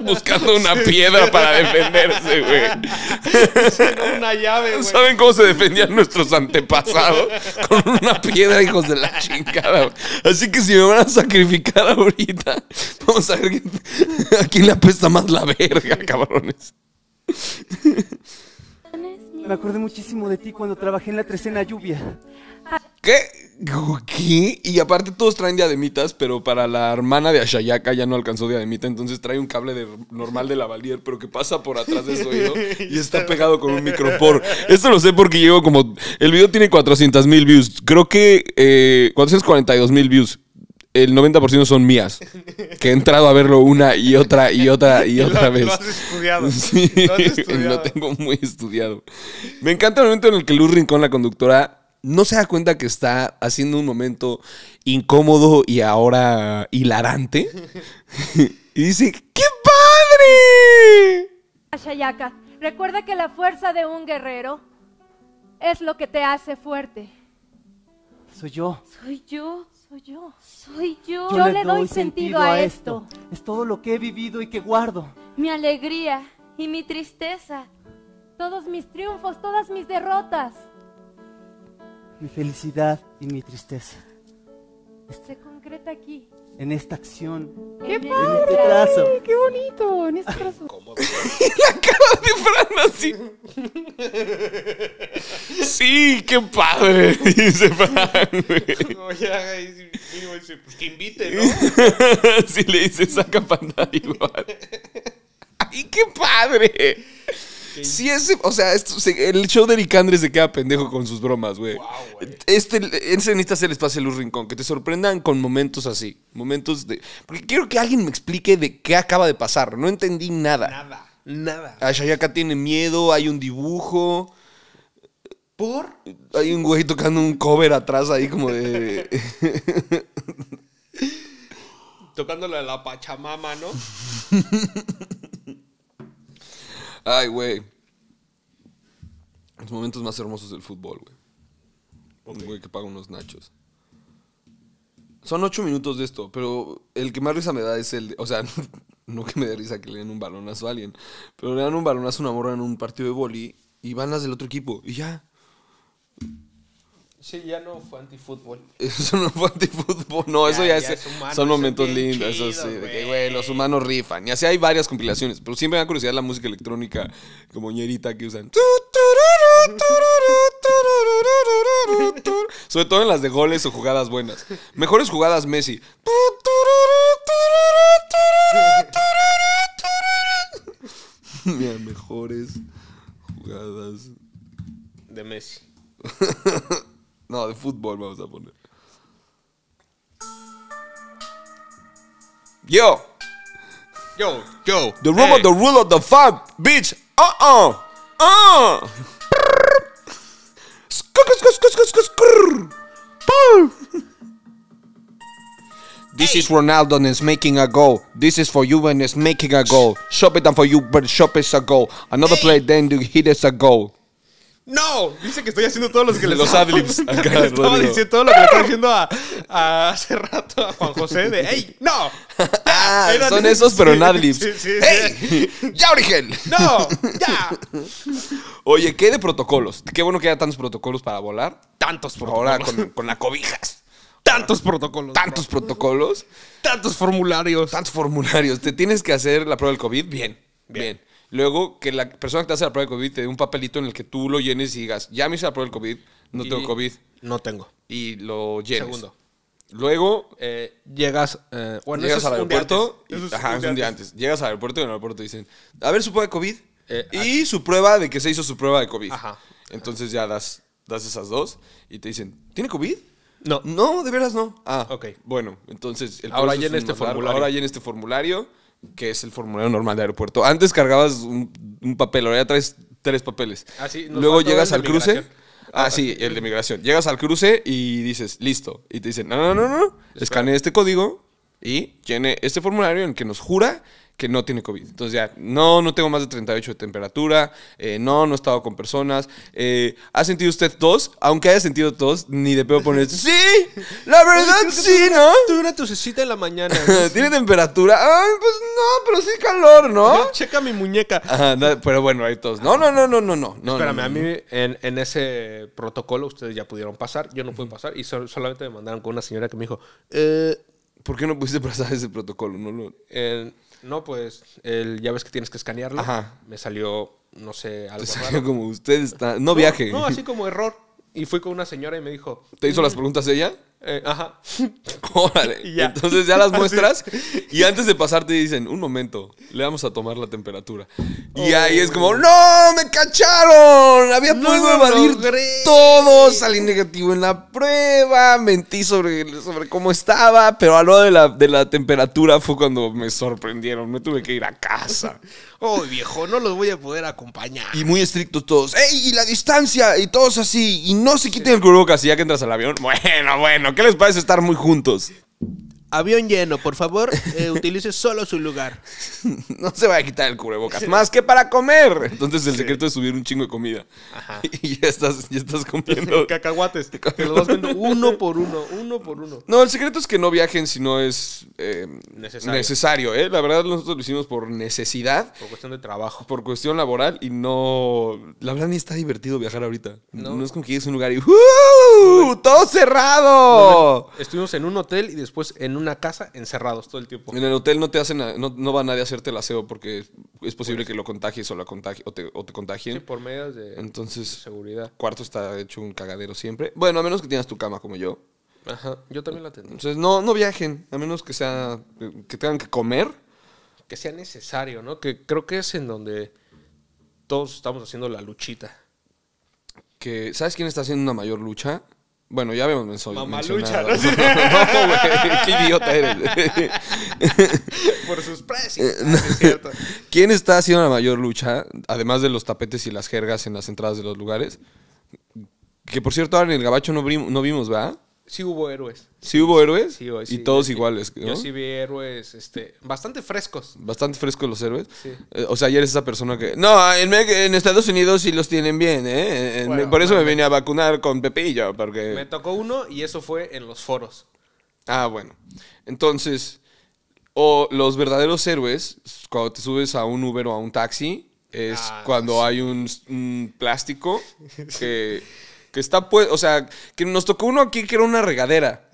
S1: *laughs* Buscando una piedra para defenderse, güey. una llave, ¿Saben cómo se defendían nuestros antepasados? Con una piedra, hijos de la chingada. Así que si me van a sacrificar ahorita, vamos a ver a quién le apesta más la verga, cabrones.
S2: Me acordé muchísimo de ti cuando trabajé en la trecena lluvia.
S1: ¿Qué? *laughs* ¿Qué? Y aparte todos traen diademitas, pero para la hermana de Ashayaka ya no alcanzó diademita, entonces trae un cable normal de la valier pero que pasa por atrás de su oído y está pegado con un micropor. *laughs* Esto lo sé porque llevo como... El video tiene 400 mil views, creo que eh, 442 mil views. El 90% son mías, que he entrado a verlo una y otra y otra y *laughs* otra vez. Lo has estudiado. lo, tengo muy estudiado. Me encanta el momento en el que Luz Rincón, la conductora, no se da cuenta que está haciendo un momento incómodo y ahora hilarante. *laughs* y dice, ¡qué padre!
S2: Ashayaka recuerda que la fuerza de un guerrero es lo que te hace fuerte. Soy yo. Soy yo. Soy yo. Soy yo. Yo, le, doy, sentido, a esto. Es todo lo que he vivido y que guardo. Mi alegría y mi tristeza. Todos mis triunfos, todas mis derrotas mi felicidad y mi tristeza. Se concreta aquí. En esta acción.
S1: ¡Qué este padre!
S2: ¡Qué bonito! En este trazo. *laughs* La cara de
S1: Fran así. sí, qué padre, *laughs* dice Fran. No, ya, pues que invite, ¿no? *laughs* sí, le dice, saca pantalla igual. ¡Ay, qué padre! Sí, es, o sea, esto, el show de Andres se queda pendejo con sus bromas, güey. este, es el espacio de Luz Rincón, que te sorprendan con momentos así. Momentos de. Porque quiero que alguien me explique de qué acaba de pasar. No entendí nada. Nada. Nada. Ah, Shayaka tiene miedo, hay un dibujo. ¿Por? Hay un güey tocando un cover atrás ahí como de. *laughs* Tocándole a la Pachamama, ¿no? *laughs* Ay, güey. Los momentos más hermosos del fútbol, güey. Un güey que paga unos nachos. Son ocho minutos de esto, pero el que más risa me da es el. o sea, *laughs* no, que me dé risa que le den un balonazo a alguien, pero le dan un balonazo a una morra en un partido de boli y van las del otro equipo y ya. Sí, ya no fue antifútbol. Eso no fue antifútbol, no, eso ya, es, son momentos lindos, eso sí, los humanos rifan. Y así hay varias compilaciones, pero siempre me da curiosidad la música electrónica como ñerita que usan. Sobre todo en las de goles o jugadas buenas. Mejores jugadas Messi. Mira, mejores jugadas de Messi. No, de fútbol vamos a poner. Yo. Yo, yo. The room hey. of the rule of the five, bitch. Uh-uh. Uh. This is Ronaldo and is making a goal. This is for you and is making a goal. Shop it down for you, but shop is a goal. Another play, then you hit is a goal. No, dice que estoy haciendo todos los que los adlibs. *laughs* estaba diciendo todo lo que le estaba diciendo a, hace rato a Juan José de ¡Ey! ¡No! *laughs* Ah, son esos, pero en adlibs. ¡Ey! ¡Ya, origen! ¡No! ¡Ya! *laughs* Oye, ¿qué de protocolos? Qué bueno que haya tantos protocolos para volar. Tantos protocolos. Ahora con, la cobijas. Tantos protocolos. Tantos protocolos. Tantos formularios. Tantos formularios. Te tienes que hacer la prueba del COVID. Bien. bien. Luego, que la persona que te hace la prueba de COVID te dé un papelito en el que tú lo llenes y digas, ya me hice la prueba del COVID, no tengo COVID. No tengo. Y lo llenes. Segundo. Luego eh, llegas, eh, llegas al aeropuerto. Y, ajá, un día, antes. Llegas al aeropuerto y en el aeropuerto dicen, a ver su prueba de COVID eh, ah, y su prueba de que se hizo su prueba de COVID. Ajá. Entonces ya das, das esas dos y te dicen, ¿tiene COVID? No. No, de veras no. Ah, ok. Bueno, entonces el ahora llena este, este formulario. Ahora llena este formulario que es el formulario normal de aeropuerto. Antes cargabas un, papel, ahora ya traes tres papeles. Ah, Luego llegas al cruce. Ah, sí, el de migración. Llegas al cruce y dices, listo. Y te dicen, no, no, no, no. escanea este código y llene este formulario en que nos jura que no tiene COVID. Entonces ya, no, no tengo más de 38 de temperatura, eh, no, no he estado con personas. Eh, ¿Ha sentido usted tos? Aunque haya sentido tos, ni de pedo poner, sí, la verdad sí, ¿no? Tuve una tosecita en la mañana. *laughs* ¿Tiene temperatura? Ay, pues no, pero sí calor, ¿no? checa mi muñeca. Ajá, pero bueno, hay tos. No, no, no, no, no, no. Espérame, a mí en, ese protocolo ustedes ya pudieron pasar, yo no pude pasar y solamente me mandaron con una señora que me dijo, eh, ¿por qué no pudiste pasar ese protocolo? No no, pues el, ya ves que tienes que escanearlo. Me salió, no sé, algo. Te salió como usted está. No, viaje. No, así como error. Y fui con una señora y me dijo. ¿Te hizo mm, las preguntas ella? Eh, ajá. *laughs* Órale. *laughs* Entonces ya las *laughs* muestras y antes de pasarte dicen, un momento, le vamos a tomar la temperatura. Y oh, ahí es como, ¡no!
S2: ¡Me cacharon! Había puedo podido evadir todo, salí negativo en la prueba, mentí
S1: sobre, sobre cómo estaba, pero a lo de la, temperatura fue cuando me sorprendieron, me tuve que ir a casa.
S2: Oh, viejo, no los voy a poder acompañar.
S1: Y muy estrictos todos. ¡Ey! Y la distancia, y todos así, y no se quiten el cubrebocas, Casi ya que entras al avión, bueno, bueno ¿A ¿qué les parece estar muy juntos? Avión lleno, por favor, eh, utilice solo su lugar. *laughs* No se va a quitar el cubrebocas, más que para comer. Entonces el secreto es subir un chingo de comida. Ajá. *laughs* Y ya estás, ya estás *laughs* comiendo. Cacahuates. Te lo vas viendo uno por uno, uno por uno. No, el secreto es que no viajen si no es eh, necesario. ¿eh? La verdad nosotros lo hicimos por necesidad. Por cuestión de trabajo. Por cuestión laboral y no... La verdad ni está divertido viajar ahorita. No, no es como que llegues a un lugar y... ¡Todo cerrado! Estuvimos en un hotel y después en una casa encerrados todo el tiempo. En el hotel no te hacen, no, va nadie a hacerte el aseo porque es posible que lo contagies o, te, contagien. Sí, por medio de Entonces, seguridad. cuarto está hecho un cagadero siempre. Bueno, a menos que tengas tu cama como yo. Ajá, yo también la tengo. Entonces, no, no viajen, a menos que sea que tengan que comer. Que sea necesario, ¿no? Que creo que es en donde todos estamos haciendo la luchita que ¿sabes quién está haciendo una mayor lucha? Bueno, ya vemos mencionado. Mamalucha. *laughs* No, güey, qué idiota eres. *laughs* Por sus precios. Eh, ah, *laughs* ¿Quién está haciendo la mayor lucha, además de los tapetes y las jergas en las entradas de los lugares? Que por cierto, ahora en el gabacho no, no vimos, ¿verdad? Sí hubo héroes. ¿Sí hubo héroes? Y todos iguales, Yo sí vi héroes este, bastante frescos. Bastante frescos los héroes. Eh, o sea, ayer es esa persona que... No, en, Estados Unidos sí los tienen bien, ¿eh? por eso me vine a vacunar con Pepillo, porque... Me
S2: tocó uno y eso fue en los
S1: foros. Ah, bueno. Entonces, o los verdaderos héroes, cuando te subes a un Uber o a un taxi, es ah, cuando hay un plástico *laughs* que... Que está pues, o sea, que nos tocó uno aquí que era una regadera.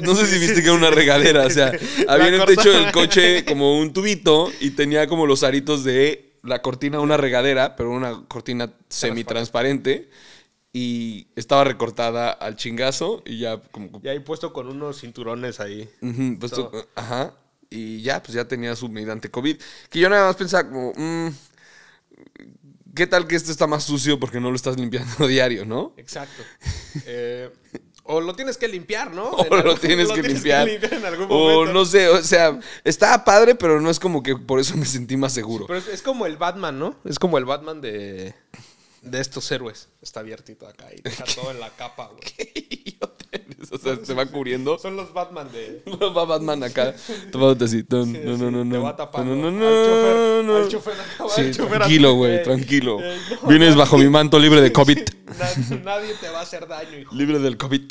S1: no sé si viste que era una regadera. O sea, *laughs* había en el coche como un tubito y tenía como los aritos de la cortina, una regadera, pero una cortina semitransparente. Y estaba recortada al chingazo y ya como... Y ahí puesto con unos cinturones ahí. Ajá. Y ya, pues ya tenía su medidante COVID. Que yo nada más pensaba como... Mm, ¿Qué tal que esto está más sucio porque no lo estás limpiando *laughs* diario, no?
S2: Exacto. Eh, o lo tienes que limpiar, ¿no? *laughs* O lo tienes, *laughs* lo que, tienes limpiar. que, limpiar. en algún momento. O no sé, o
S1: sea, está padre, pero no es como que por eso me sentí más seguro. pero es, como el Batman, ¿no? Es como el Batman de, de estos héroes. Está abiertito acá y está todo en la capa, güey. *laughs* o sea, se va cubriendo. Son los Batman de. *laughs* Los Batman acá, tomándote así. No, no, no, no. Te va tapando. No, no, no. Al chofer, al chofer *laughs* Tranquilo, güey, tranquilo. Eh, Vienes bajo mi manto libre de COVID. Nadie te va a hacer daño, Libre del COVID.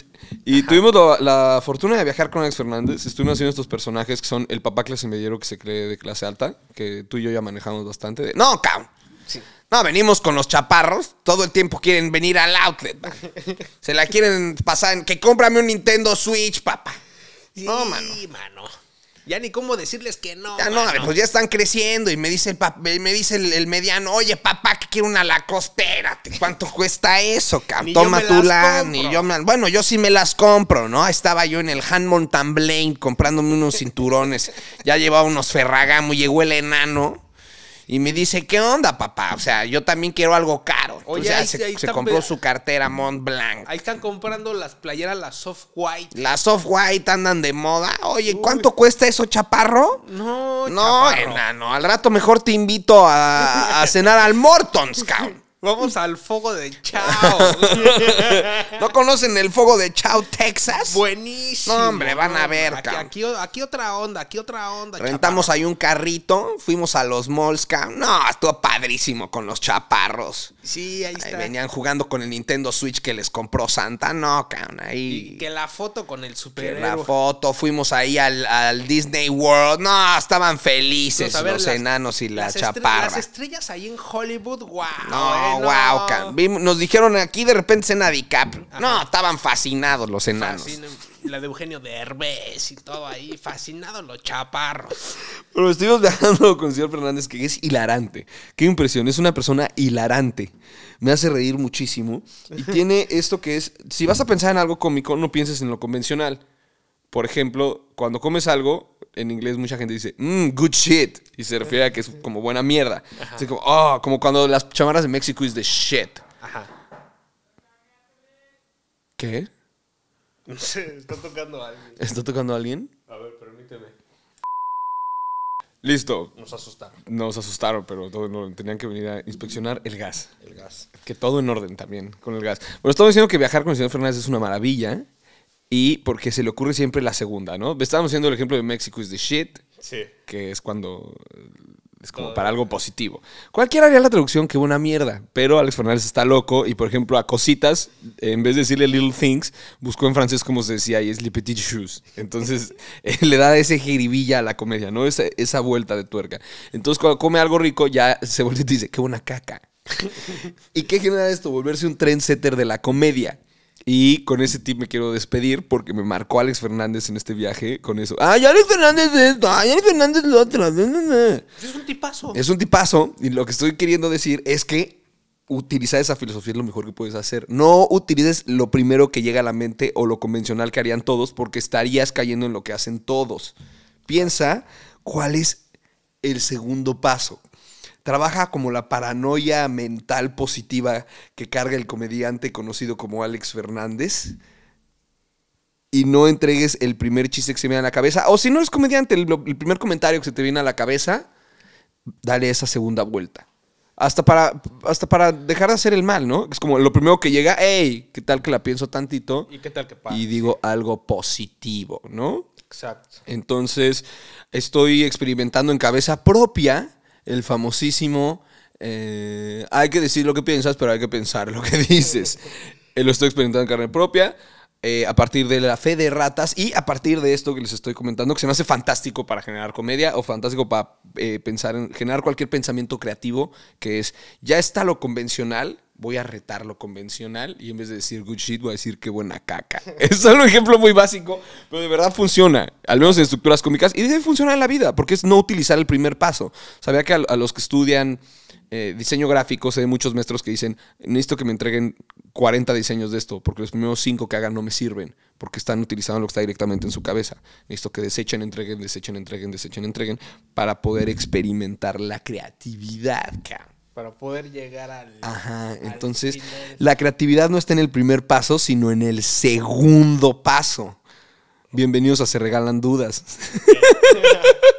S1: Y tuvimos la, fortuna de viajar con Alex Fernández. Estuvimos haciendo estos personajes que son el papá clase mediero que se cree de clase alta, que tú y yo ya manejamos bastante. De, no, cabrón. Sí. No, venimos con los chaparros. Todo el
S2: tiempo quieren venir al outlet. Se la quieren pasar en que cómprame un Nintendo Switch, papá. no, mano. Ya ni cómo decirles que no. Ya no, pues ya están creciendo y me dice el, me dice el, mediano, oye, papá, que quiero una costera, *laughs* ¿Cuánto cuesta eso, cabrón? Toma tu land bueno, yo sí me las compro, ¿no? Estaba yo en el Han Mountain comprándome unos cinturones. ya llevaba unos Ferragamo, llegó el enano y me dice, ¿qué onda, papá? O sea, yo también quiero algo caro. Oye, se, compró su cartera Mont Blanc. Ahí están comprando las playeras, las soft white. Las soft white andan de moda. Oye, ¿cuánto cuesta eso, chaparro? No, no, enano. Al rato mejor te invito a, cenar al Mortons, Count. Vamos *laughs* al fuego de Chao. *laughs* ¿No conocen el fuego de Chao, Texas? Buenísimo. hombre, van a ver, aquí, aquí, otra onda, aquí otra onda. Rentamos ahí un carrito, fuimos a los malls, cabrón. No, estuvo padrísimo con los chaparros. Sí, ahí, ahí está. venían jugando con el Nintendo Switch que les compró Santa. No, cabrón, ahí. Y que la foto con el superhéroe. Que la foto, fuimos ahí al, Disney World. No, estaban felices los enanos y la las chaparra. Estrellas, las estrellas ahí en Hollywood, wow. No, wow, nos dijeron aquí de repente cena de No, estaban fascinados los enanos. la de Eugenio Derbez y todo ahí, fascinados los chaparros.
S1: Pero estuvimos *laughs* viajando con el señor Fernández, que es hilarante. Qué impresión, es una persona hilarante. Me hace reír muchísimo. Y *laughs* tiene esto que es, si vas a pensar en algo cómico, no pienses en lo convencional por ejemplo, cuando comes algo, en inglés mucha gente dice, mmm, good shit. Y se refiere a que es como buena mierda. Así como, oh, como cuando las chamarras de México es de shit. Ajá. ¿Qué? No sé, está tocando a alguien. ¿Está tocando a alguien? A ver, permíteme. Listo. Nos asustaron. Nos asustaron, pero todos tenían que venir a inspeccionar el gas. El gas. Que todo en orden también con el gas. Bueno, estamos diciendo que viajar con el señor Fernández es una maravilla y porque se le ocurre siempre la segunda, ¿no? Estábamos haciendo el ejemplo de México is the shit, sí. que es cuando es como para algo positivo. Cualquiera haría la traducción que una mierda, pero Alex Fernández está loco y, por ejemplo, a cositas, en vez de decirle little things, buscó en francés como se decía y es le petit shoes. Entonces *laughs* eh, le da ese jiribilla a la comedia, ¿no? Esa, esa vuelta de tuerca. Entonces cuando come algo rico ya se vuelve y dice, qué buena caca. *laughs* ¿Y qué genera esto? Volverse un trendsetter de la comedia. Y con ese tip me quiero despedir porque me marcó Alex Fernández en este viaje con eso. ¡Ay, Alex Fernández es esto! ¡Ay, Alex Fernández lo otro! Es
S2: un tipazo. Es
S1: un tipazo. Y lo que estoy queriendo decir es que utilizar esa filosofía es lo mejor que puedes hacer. No utilices lo primero que llega a la mente o lo convencional que harían todos porque estarías cayendo en lo que hacen todos. Piensa cuál es el segundo paso trabaja como la paranoia mental positiva que carga el comediante conocido como Alex Fernández. Y no entregues el primer chiste que se me a la cabeza. O si no eres comediante, el, primer comentario que se te viene a la cabeza, dale esa segunda vuelta. Hasta para, hasta para dejar de hacer el mal, ¿no? Es como lo primero que llega, hey, ¿qué tal que la pienso tantito? Y qué tal que pasa? Y digo algo positivo, ¿no? Exacto. Entonces, estoy experimentando en cabeza propia el famosísimo, eh, hay que decir lo que piensas, pero hay que pensar lo que *laughs* dices. Eh, lo estoy experimentando en carne propia. Eh, a partir de la fe de ratas y a partir de esto que les estoy comentando, que se me hace fantástico para generar comedia o fantástico para pensar en generar cualquier pensamiento creativo, que es ya está lo convencional voy a retar lo convencional y en vez de decir good shit voy a decir qué buena caca. *laughs* es solo un ejemplo muy básico, pero de verdad funciona, al menos en estructuras cómicas, y debe funcionar en la vida, porque es no utilizar el primer paso. Sabía que a, los que estudian eh, diseño gráfico, sé de muchos maestros que dicen, necesito que me entreguen 40 diseños de esto, porque los primeros 5 que hagan no me sirven, porque están utilizando lo que está directamente en su cabeza. Necesito que desechen, entreguen, desechen, entreguen, desechen, entreguen, para poder experimentar la creatividad,
S2: para poder llegar al...
S1: Ajá, entonces la creatividad no está en el primer paso, sino en el segundo paso. Bienvenidos a Se Regalan Dudas. *laughs* *laughs*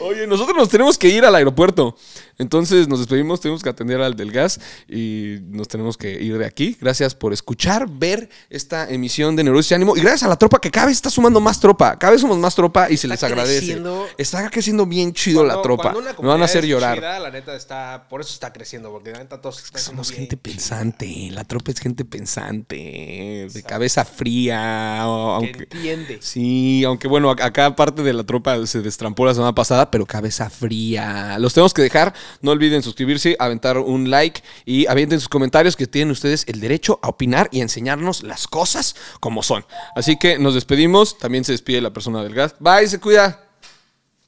S1: Oye, nosotros nos tenemos que ir al aeropuerto. Entonces nos despedimos, tenemos que atender al del gas y nos tenemos que ir de aquí. Gracias por escuchar, ver esta emisión de Neurosis y Ánimo. Y gracias a la tropa que cada vez está sumando más tropa. Cada vez somos más tropa y se les agradece. Está creciendo bien chido la tropa. Me van a hacer llorar.
S2: la neta está, por eso está creciendo, porque la neta todos
S1: Somos gente pensante. La tropa es gente pensante. De cabeza fría. Aunque, entiende. Sí, aunque bueno, acá parte de la tropa se destrampó la semana pasada pero cabeza fría. Los tenemos que dejar. No olviden suscribirse, aventar un like y avienten sus comentarios que tienen ustedes el derecho a opinar y a enseñarnos las cosas como son. Así que nos despedimos. También se despide la persona del gas. Bye, se cuida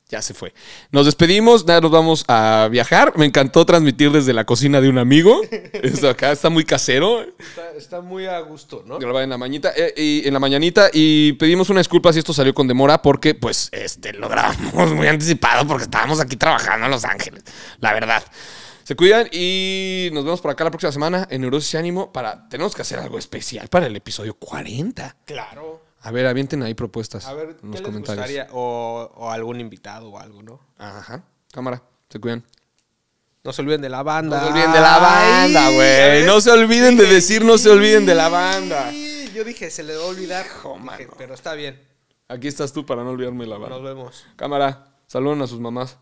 S1: ya se fue. Nos despedimos, nada. nos vamos a viajar. Me encantó transmitir desde la cocina de un amigo. *laughs* Esto acá está muy casero. Está, muy a gusto, ¿no? graba en la mañita, eh, y, en la mañanita. Y pedimos una disculpa si esto salió con demora, porque pues este lo grabamos muy anticipado porque estábamos aquí trabajando en Los Ángeles. La verdad. Se cuidan y nos vemos por acá la próxima semana en Neurosis y Ánimo para. Tenemos que hacer algo especial para el episodio 40. Claro. A ver, avienten ahí propuestas. A ver, en les Gustaría? O, algún invitado o algo, ¿no? Ajá. Cámara, se cuidan. No se olviden de la banda. No se olviden de la banda, güey. No se olviden de decir, no se olviden de la banda.
S2: Yo dije, se le va a olvidar. pero está bien.
S1: Aquí estás tú para no olvidarme de la banda. Nos vemos. Cámara, saluden a sus mamás.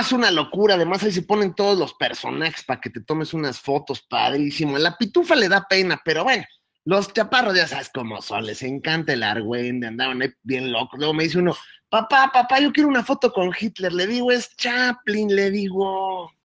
S2: es una locura. Además, ahí se ponen todos los personajes para que te tomes unas fotos padrísimo. La pitufa le da pena, pero bueno, los chaparros ya sabes cómo son. Les encanta el argüende, andaban ahí bien locos. Luego me dice uno, papá, papá, yo quiero una foto con Hitler. Le digo, es Chaplin, le digo.